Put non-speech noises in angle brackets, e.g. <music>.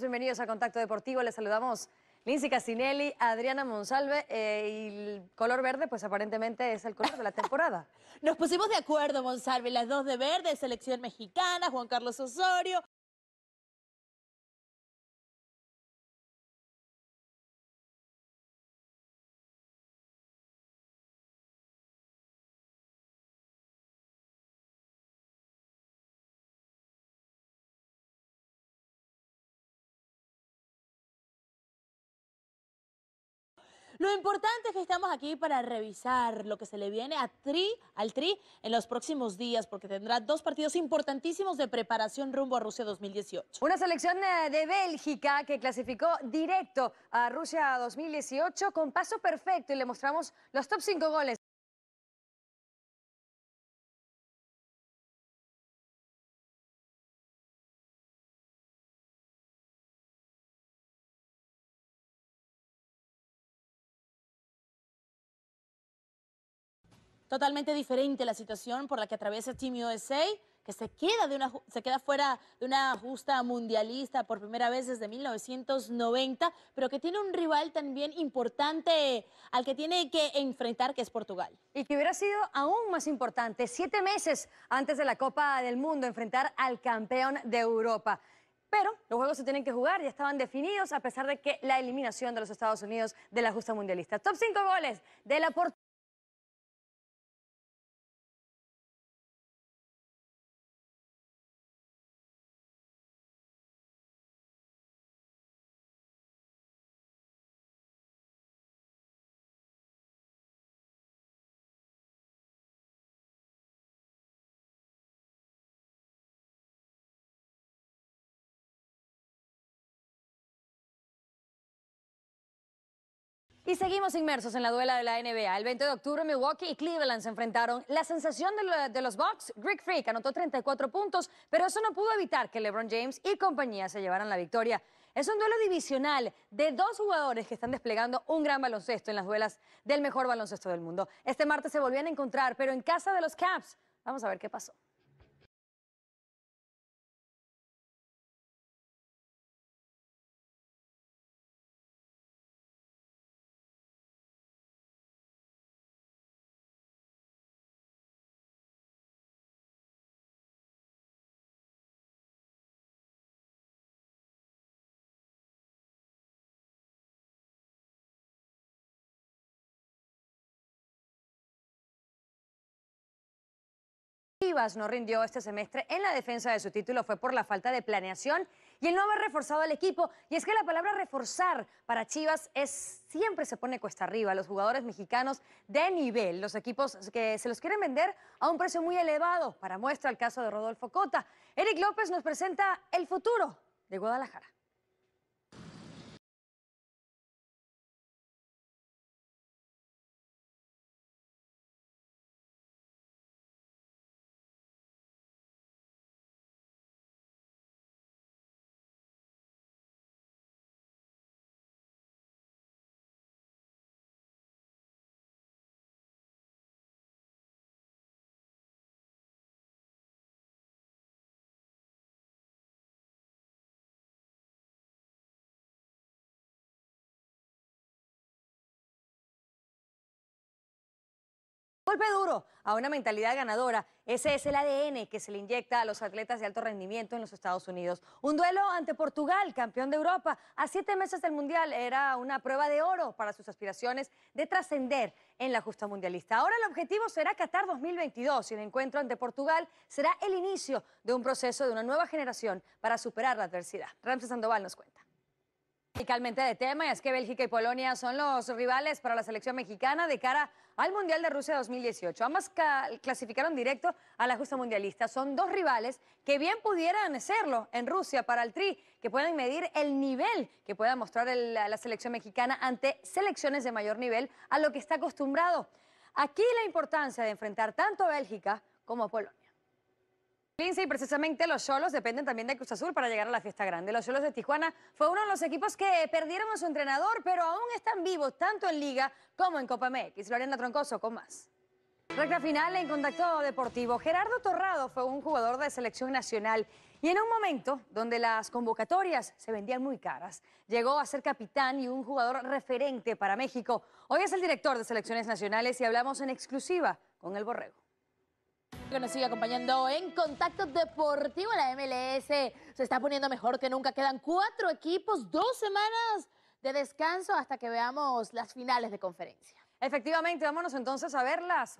Bienvenidos a Contacto Deportivo, les saludamos Lindsay Casinelli, Adriana Monsalve eh, y el color verde pues aparentemente es el color de la temporada. <laughs> Nos pusimos de acuerdo Monsalve, las dos de verde, selección mexicana, Juan Carlos Osorio, Lo importante es que estamos aquí para revisar lo que se le viene a Tri, al Tri en los próximos días, porque tendrá dos partidos importantísimos de preparación rumbo a Rusia 2018. Una selección eh, de Bélgica que clasificó directo a Rusia 2018 con paso perfecto y le mostramos los top 5 goles. Totalmente diferente la situación por la que atraviesa Team USA, que se queda, de una, se queda fuera de una justa mundialista por primera vez desde 1990, pero que tiene un rival también importante al que tiene que enfrentar, que es Portugal. Y que hubiera sido aún más importante, siete meses antes de la Copa del Mundo, enfrentar al campeón de Europa. Pero los juegos se tienen que jugar, ya estaban definidos, a pesar de que la eliminación de los Estados Unidos de la justa mundialista. Top 5 goles de la Portugal. Y seguimos inmersos en la duela de la NBA. El 20 de octubre, Milwaukee y Cleveland se enfrentaron. La sensación de, los Bucks, Greg Freak anotó 34 puntos, pero eso no pudo evitar que LeBron James y compañía se llevaran la victoria. Es un duelo divisional de dos jugadores que están desplegando un gran baloncesto en las duelas del mejor baloncesto del mundo. Este martes se volvían a encontrar, pero en casa de los Caps. Vamos a ver qué pasó. no rindió este semestre en la defensa de su título fue por la falta de planeación y el no haber reforzado al equipo. Y es que la palabra reforzar para Chivas es siempre se pone cuesta arriba. Los jugadores mexicanos de nivel, los equipos que se los quieren vender a un precio muy elevado. Para muestra el caso de Rodolfo Cota. Eric López nos presenta el futuro de Guadalajara. Golpe duro a una mentalidad ganadora. Ese es el ADN que se le inyecta a los atletas de alto rendimiento en los Estados Unidos. Un duelo ante Portugal, campeón de Europa, a siete meses del Mundial. Era una prueba de oro para sus aspiraciones de trascender en la justa mundialista. Ahora el objetivo será Qatar 2022 y el encuentro ante Portugal será el inicio de un proceso de una nueva generación para superar la adversidad. Ramses Sandoval nos cuenta. Radicalmente de tema, es que Bélgica y Polonia son los rivales para la selección mexicana de cara al Mundial de Rusia 2018. Ambas clasificaron directo a la justa mundialista. Son dos rivales que bien pudieran serlo en Rusia para el Tri, que pueden medir el nivel que pueda mostrar la selección mexicana ante selecciones de mayor nivel a lo que está acostumbrado. Aquí la importancia de enfrentar tanto a Bélgica como a Polonia. Lince, y precisamente los solos dependen también de Cruz Azul para llegar a la fiesta grande. Los solos de Tijuana fue uno de los equipos que perdieron a su entrenador, pero aún están vivos tanto en Liga como en Copa MX. Lorena Troncoso con más. Recta final en contacto deportivo. Gerardo Torrado fue un jugador de selección nacional y en un momento donde las convocatorias se vendían muy caras, llegó a ser capitán y un jugador referente para México. Hoy es el director de selecciones nacionales y hablamos en exclusiva con el Borrego que nos sigue acompañando en Contacto Deportivo. La MLS se está poniendo mejor que nunca. Quedan cuatro equipos, dos semanas de descanso hasta que veamos las finales de conferencia. Efectivamente, vámonos entonces a verlas.